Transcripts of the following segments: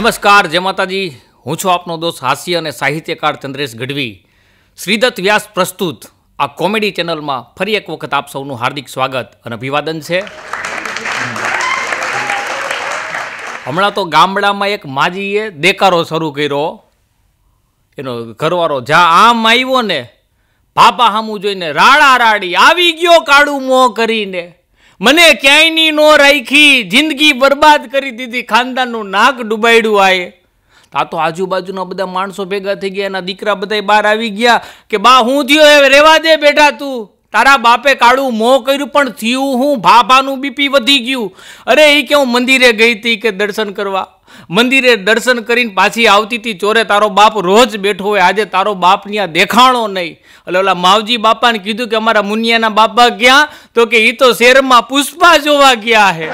નમસ્કાર જય માતાજી હું છું આપનો દોસ્ત હાસ્ય અને સાહિત્યકાર ચંદ્રેશ ગઢવી શ્રીદત્ત વ્યાસ પ્રસ્તુત આ કોમેડી ચેનલમાં ફરી એક વખત આપ સૌનું હાર્દિક સ્વાગત અને અભિવાદન છે હમણાં તો ગામડામાં એક માજીએ દેકારો શરૂ કર્યો એનો ઘરવાળો જ્યાં આમ આવ્યો ને પાપા હામું જોઈને રાડા રાડી આવી ગયો કાળું મોં કરીને મને ક્યાંયની નો રાખી જિંદગી બરબાદ કરી દીધી ખાનદાનનું નાક ડૂબાડ્યું આએ તા તો આજુબાજુના બધા માણસો ભેગા થઈ ગયા એના દીકરા બધા બહાર આવી ગયા કે બા હું થયો એ રહેવા દે બેઠા તું તારા બાપે કાળું મોં કર્યું પણ થયું હું ભાભાનું બીપી વધી ગયું અરે એ કે હું મંદિરે ગઈ હતી કે દર્શન કરવા મંદિરે દર્શન કરીને પાછી આવતી હતી ચોરે તારો બાપ રોજ બેઠો હોય આજે તારો બાપની આ દેખાણો નહીં એટલે ઓલા માવજી બાપાને કીધું કે અમારા મુનિયાના બાપા ક્યાં તો કે એ તો શેરમાં પુષ્પા જોવા ગયા હે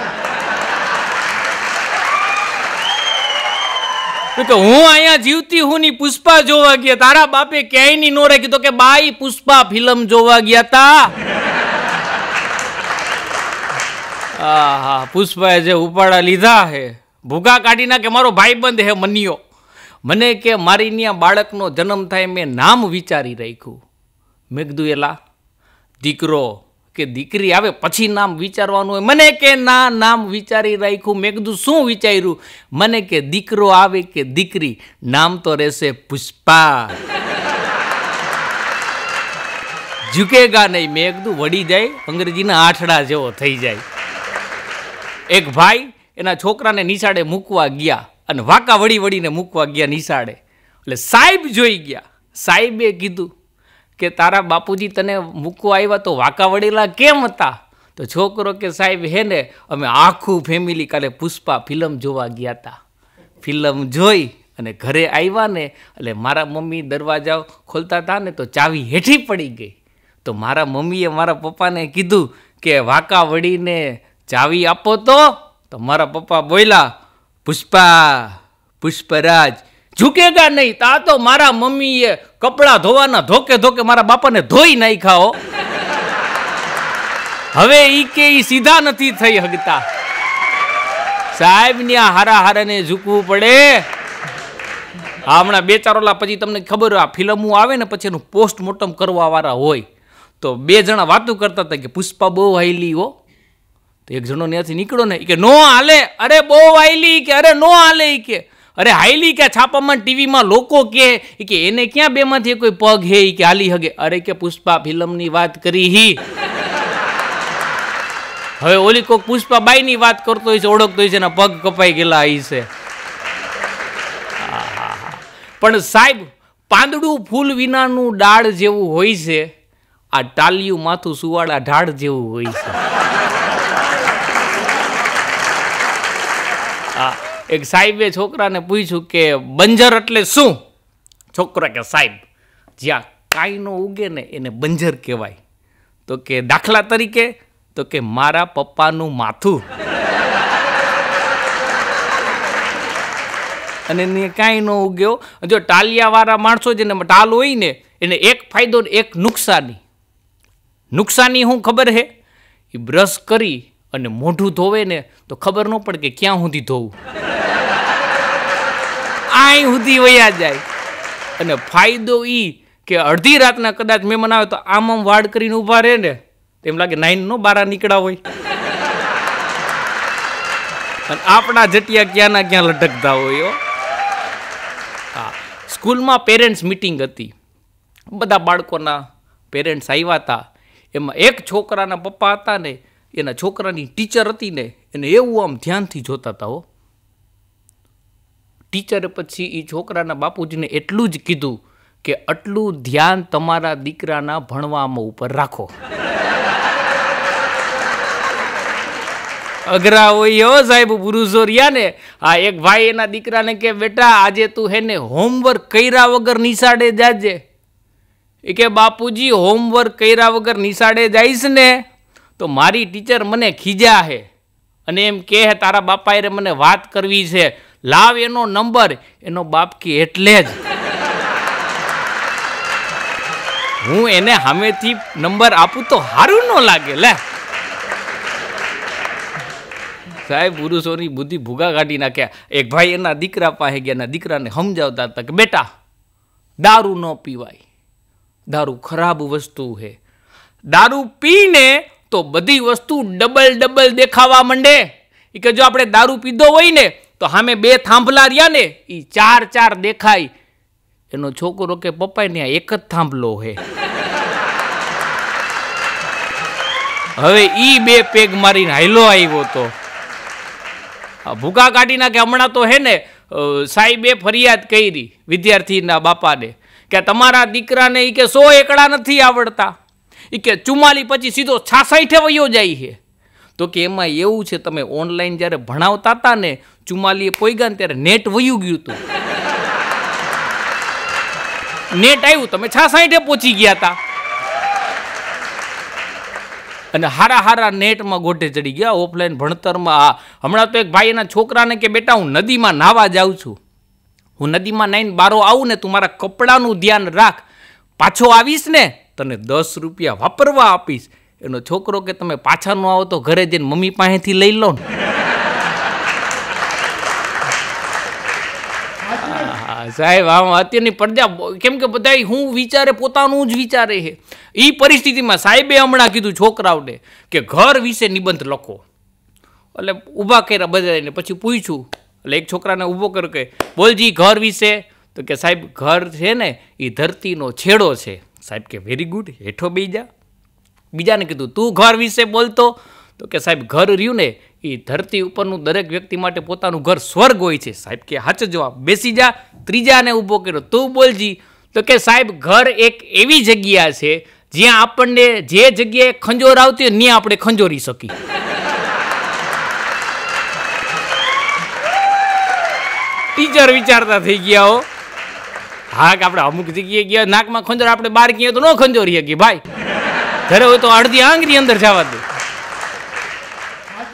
હું અહીંયા જીવતી હું ની પુષ્પા જોવા ગયા તારા બાપે ક્યાંય ની નો રાખી તો કે બાઈ પુષ્પા ફિલ્મ જોવા ગયા તા હા પુષ્પાએ જે ઉપાડા લીધા હે ભૂગા કાઢીના કે મારો ભાઈબંધ હે મનિયો મને કે મારી ત્યાં બાળકનો જન્મ થાય મેં નામ વિચારી રાખ્યું મેં કીધું એલા દીકરો કે દીકરી આવે પછી નામ વિચારવાનું હોય મને કે ના નામ વિચારી રાખ્યું મેં કીધું શું વિચાર્યું મને કે દીકરો આવે કે દીકરી નામ તો રહેશે પુષ્પા ઝુકેગા નહીં મેં કીધું વળી જાય અંગ્રેજીના આઠડા જેવો થઈ જાય એક ભાઈ એના છોકરાને નિશાળે મૂકવા ગયા અને વાંકા વળી વળીને મૂકવા ગયા નિશાળે એટલે સાહેબ જોઈ ગયા સાહેબે કીધું કે તારા બાપુજી તને મૂકવા આવ્યા તો વાંકા વળેલા કેમ હતા તો છોકરો કે સાહેબ હે ને અમે આખું ફેમિલી કાલે પુષ્પા ફિલ્મ જોવા ગયા હતા ફિલ્મ જોઈ અને ઘરે આવ્યા ને એટલે મારા મમ્મી દરવાજા ખોલતા હતા ને તો ચાવી હેઠી પડી ગઈ તો મારા મમ્મીએ મારા પપ્પાને કીધું કે વાંકા વળીને ચાવી આપો તો તો મારા પપ્પા બોલ્યા પુષ્પા પુષ્પરાજ ઝૂકેગા નહીં તા તો મારા મમ્મીએ કપડાં ધોવાના ધોકે ધોકે મારા બાપાને ધોઈ નાખ્યા હો હવે ઈ કે ઈ સીધા નથી થઈ હગતા સાહેબ ને હારા હારાને ઝૂકવું પડે હા હમણાં બે ચાર ઓલા પછી તમને ખબર આ ફિલ્મો આવે ને પછી એનું પોસ્ટમોર્ટમ કરવા વાળા હોય તો બે જણા વાતું કરતા હતા કે પુષ્પા બહુ હાઈલી હો તો એક જણો ત્યાંથી નીકળો ને કે નો હાલે અરે બહુ આયલી કે અરે નો હાલે કે અરે હાયલી કે છાપામાં ટીવીમાં લોકો કે કે એને ક્યાં બેમાંથી કોઈ પગ હે કે હાલી હગે અરે કે પુષ્પા ફિલ્મની વાત કરી હી હવે ઓલી કોક પુષ્પાબાઈની વાત કરતો હોય છે ઓળખતો હોય છે એના પગ કપાઈ ગયેલા હોય છે પણ સાહેબ પાંદડું ફૂલ વિનાનું ડાળ જેવું હોય છે આ ટાલિયું માથું સુવાળા ઢાળ જેવું હોય છે એક સાહેબે છોકરાને પૂછ્યું કે બંજર એટલે શું છોકરો કે સાહેબ જ્યાં કાંઈનો ઉગે ને એને બંજર કહેવાય તો કે દાખલા તરીકે તો કે મારા પપ્પાનું માથું અને એને કાંઈ ન ઉગ્યો જો ટાલિયાવાળા માણસો જેને ટાલ હોય ને એને એક ફાયદો ને એક નુકસાની નુકસાની શું ખબર હે એ બ્રશ કરી અને મોઢું ધોવે ને તો ખબર ન પડે કે ક્યાં સુધી ધોવું આય સુધી વયા જાય અને ફાયદો એ કે અડધી રાતના કદાચ મહેમાન આવે તો આમ આમ વાડ કરીને ઊભા રહે ને એમ લાગે નાઈન નો બારા નીકળ્યા હોય અને આપણા જટિયા ક્યાંના ક્યાં લટકતા હોય હા સ્કૂલમાં પેરેન્ટ્સ મિટિંગ હતી બધા બાળકોના પેરેન્ટ્સ આવ્યા હતા એમાં એક છોકરાના પપ્પા હતા ને એના છોકરાની ટીચર હતી ને એને એવું આમ ધ્યાનથી જોતા હતા હો ટીચરે પછી એ છોકરાના બાપુજીને એટલું જ કીધું કે આટલું ધ્યાન તમારા દીકરાના ભણવામાં ઉપર રાખો અઘરા હોય હો સાહેબ પુરુષો રહ્યા ને આ એક ભાઈ એના દીકરાને કે બેટા આજે તું હેને હોમવર્ક કર્યા વગર નિશાળે જાજે એ કે બાપુજી હોમવર્ક કર્યા વગર નિશાળે જાઈશ ને તો મારી ટીચર મને ખીજા હે અને એમ કહે તારા બાપાએ મને વાત કરવી છે લાવ એનો નંબર એનો બાપકી એટલે જ હું એને સામેથી નંબર આપું તો સારું ન લાગે લે સાહેબ પુરુષોની બુદ્ધિ ભૂગા કાઢી નાખ્યા એક ભાઈ એના દીકરા પાસે ગયા એના દીકરાને સમજાવતા હતા કે બેટા દારૂ ન પીવાય દારૂ ખરાબ વસ્તુ છે દારૂ પીને તો બધી વસ્તુ ડબલ ડબલ દેખાવા માંડે એ કે જો આપણે દારૂ પીધો હોય ને તો સામે બે થાંભલા રહ્યા ને એ ચાર ચાર દેખાય એનો છોકરો કે પપ્પા ને એક જ થાંભલો હે હવે એ બે પેગ મારીને હાઈલો આવ્યો તો ભૂકા કાઢી કે હમણાં તો હે ને સાહેબે ફરિયાદ કરી વિદ્યાર્થીના બાપાને કે તમારા દીકરાને એ કે સો એકડા નથી આવડતા એ કે ચુમ્માલી પછી સીધો છાસાઠે વયો જાય છે તો કે એમાં એવું છે તમે ઓનલાઈન જ્યારે ભણાવતા હતા ને ચુમ્માલીએ પોઈગા ને ત્યારે નેટ વયું ગયું હતું નેટ આવ્યું તમે છાસાઠે પહોંચી ગયા હતા અને હારા હારા નેટમાં ગોઠે ચડી ગયા ઓફલાઈન ભણતરમાં આ હમણાં તો એક ભાઈ એના છોકરાને કે બેટા હું નદીમાં નાવા જાઉં છું હું નદીમાં નાઈને બારો આવું ને તું મારા કપડાનું ધ્યાન રાખ પાછો આવીશ ને તને દસ રૂપિયા વાપરવા આપીશ એનો છોકરો કે તમે પાછા ન આવો તો ઘરે જઈને મમ્મી પાસેથી લઈ લો ને સાહેબ આમ અત્યારની પડદા કેમ કે બધા હું વિચારે પોતાનું જ વિચારે છે એ પરિસ્થિતિમાં સાહેબે હમણાં કીધું છોકરાઓને કે ઘર વિશે નિબંધ લખો એટલે ઊભા કર્યા બધાને પછી પૂછ્યું એટલે એક છોકરાને ઊભો કર્યો કે બોલજી ઘર વિશે તો કે સાહેબ ઘર છે ને એ ધરતીનો છેડો છે સાહેબ કે વેરી ગુડ હેઠો બીજા બીજાને કીધું તું ઘર વિશે બોલતો તો કે સાહેબ ઘર રહ્યું ને એ ધરતી ઉપરનું દરેક વ્યક્તિ માટે પોતાનું ઘર સ્વર્ગ હોય છે સાહેબ કે હાચો જવાબ બેસી જા ત્રીજાને ઊભો કર્યો તું બોલજી તો કે સાહેબ ઘર એક એવી જગ્યા છે જ્યાં આપણને જે જગ્યાએ ખંજોર આવતી હોય ત્યાં આપણે ખંજોરી શકીએ ટીચર વિચારતા થઈ ગયા હો હાક આપણે અમુક જગ્યાએ ગયા નાકમાં ખંજર આપણે બહાર ગયા તો ન ખંજોરી શકીએ ભાઈ ઘરે હોય તો અડધી આંગની અંદર જવા દે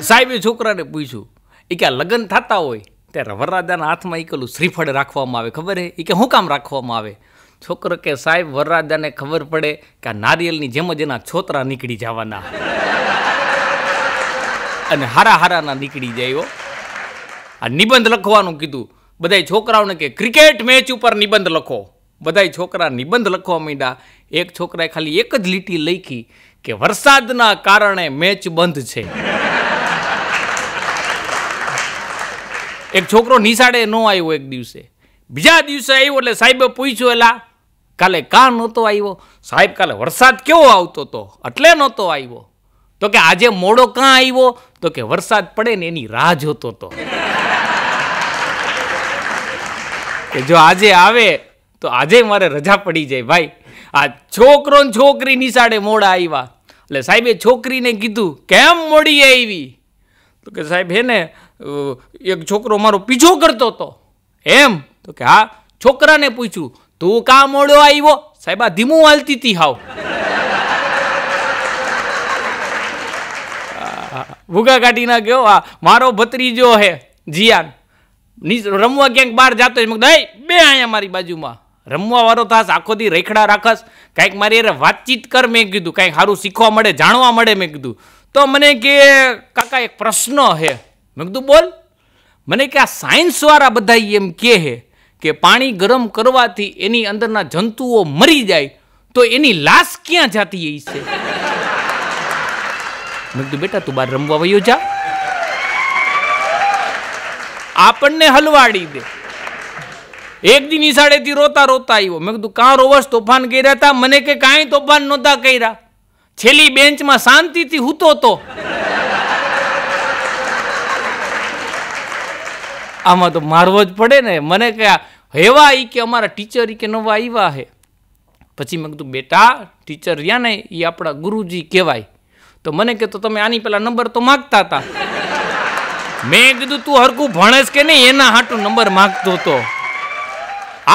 સાહેબે છોકરાને પૂછ્યું એ કે લગ્ન થતા હોય ત્યારે વરરાજાના હાથમાં એકલું શ્રીફળ રાખવામાં આવે ખબર હે એ કે શું કામ રાખવામાં આવે છોકરો કે સાહેબ વરરાજાને ખબર પડે કે આ નારિયેલની જેમ જ એના છોતરા નીકળી જવાના અને હારા હારાના નીકળી જાય આ નિબંધ લખવાનું કીધું બધાય છોકરાઓને કે ક્રિકેટ મેચ ઉપર નિબંધ લખો બધાય છોકરા નિબંધ લખવા માંડ્યા એક છોકરાએ ખાલી એક જ લીટી લખી કે વરસાદના કારણે મેચ બંધ છે એક છોકરો નિશાળે ન આવ્યો એક દિવસે બીજા દિવસે આવ્યો એટલે સાહેબે પૂછ્યું એલા કાલે કા નહોતો આવ્યો સાહેબ કાલે વરસાદ કેવો આવતો હતો એટલે નહોતો આવ્યો તો કે આજે મોડો કાં આવ્યો તો કે વરસાદ પડે ને એની રાહ જોતો હતો કે જો આજે આવે તો આજે મારે રજા પડી જાય ભાઈ આ છોકરો છોકરી નિશાળે મોડા આવ્યા એટલે સાહેબે છોકરીને કીધું કેમ મોડી આવી તો કે સાહેબ હે ને એક છોકરો મારો પીછો કરતો હતો એમ તો કે હા છોકરાને પૂછ્યું તું કા મોડો આવ્યો સાહેબ આ ધીમું હાલતી હતી હાવ ભૂગા કાઢી ના ગયો આ મારો ભત્રીજો હે જીયાન રમવા ક્યાંક બહાર જતો હોય મગ બે અહીંયા મારી બાજુમાં રમવા વાળો થાસ આખો દી રેખડા રાખસ કાંઈક મારી અરે વાતચીત કર મેં કીધું કાંઈક સારું શીખવા મળે જાણવા મળે મેં કીધું તો મને કે કાકા એક પ્રશ્ન હે મેં કીધું બોલ મને કે આ સાયન્સવાળા બધા એમ કે હે કે પાણી ગરમ કરવાથી એની અંદરના જંતુઓ મરી જાય તો એની લાશ ક્યાં જાતી એ છે મેં કીધું બેટા તું બહાર રમવા વયો જા આપણને હલવાડી દે એક દી નિશાળેથી રોતા રોતા આવ્યો મેં કીધું કાં રોવસ તોફાન કર્યા હતા મને કે કાંઈ તોફાન નહોતા કર્યા છેલ્લી બેન્ચમાં શાંતિથી હૂતો તો આમાં તો મારવો જ પડે ને મને કે હેવા એ કે અમારા ટીચર એ કે નવા આવ્યા હે પછી મેં કીધું બેટા ટીચર રહ્યા ને એ આપણા ગુરુજી કહેવાય તો મને કે તો તમે આની પહેલાં નંબર તો માગતા હતા મેં કીધું તું હરકું ભણેસ કે નહીં એના હાટું નંબર માગતો હતો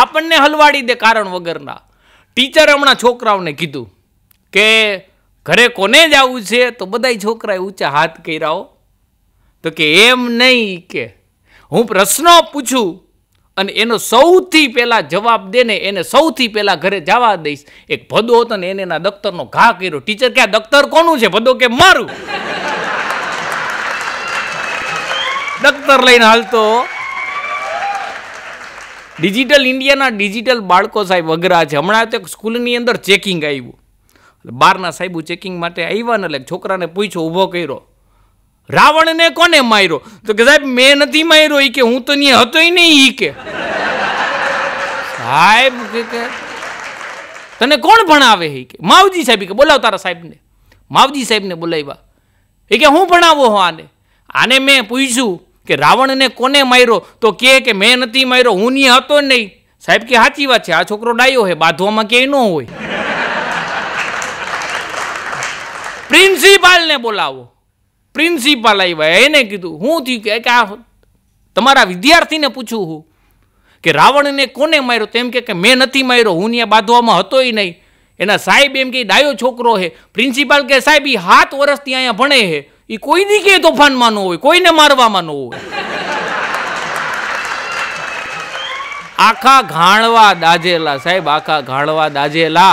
આપણને હલવાડી દે કારણ વગરના ટીચર હમણાં છોકરાઓને કીધું કે ઘરે કોને જ આવવું છે તો બધા છોકરાએ ઊંચા હાથ કર્યાઓ તો કે એમ નહીં કે હું પ્રશ્નો પૂછું અને એનો સૌથી પહેલાં જવાબ દે ને એને સૌથી પહેલાં ઘરે જવા દઈશ એક ભદો હતો ને એને એના દફતરનો ઘા કર્યો ટીચર કે આ દફતર કોનું છે ભદો કે મારું દફતર લઈને હાલતો ડિજિટલ ઇન્ડિયાના ડિજિટલ બાળકો સાહેબ અઘરા છે હમણાં તો સ્કૂલની અંદર ચેકિંગ આવ્યું બહારના સાહેબો ચેકિંગ માટે આવ્યા ને એટલે છોકરાને પૂછ્યો ઊભો કર્યો રાવણને કોને માર્યો તો કે સાહેબ મેં નથી માર્યો એ કે હું તો નહીં હતો નહીં એ કે સાહેબ કે તને કોણ ભણાવે એ કે માવજી સાહેબ કે બોલાવ તારા સાહેબને માવજી સાહેબને બોલાવ્યા એ કે હું ભણાવો હો આને આને મેં પૂછ્યું કે રાવણને કોને માર્યો તો કહે કે મેં નથી માર્યો હું ની હતો નહીં સાહેબ કે સાચી વાત છે આ છોકરો ડાયો હે બાંધવામાં ક્યાંય ન હોય પ્રિન્સિપાલને બોલાવો પ્રિન્સિપાલ આવ્યા એને કીધું હું થયું કે આ તમારા વિદ્યાર્થીને પૂછું હું કે રાવણને કોને માર્યો તેમ કે મેં નથી માર્યો હું ત્યાં બાંધવામાં હતોય નહીં એના સાહેબ એમ કે ડાયો છોકરો હે પ્રિન્સિપાલ કે સાહેબ એ હાથ વર્ષથી અહીંયા ભણે હે એ કોઈની કે તોફાનમાં ન હોય કોઈને મારવામાં ન હોય આખા ઘાણવા દાજેલા સાહેબ આખા ઘાણવા દાજેલા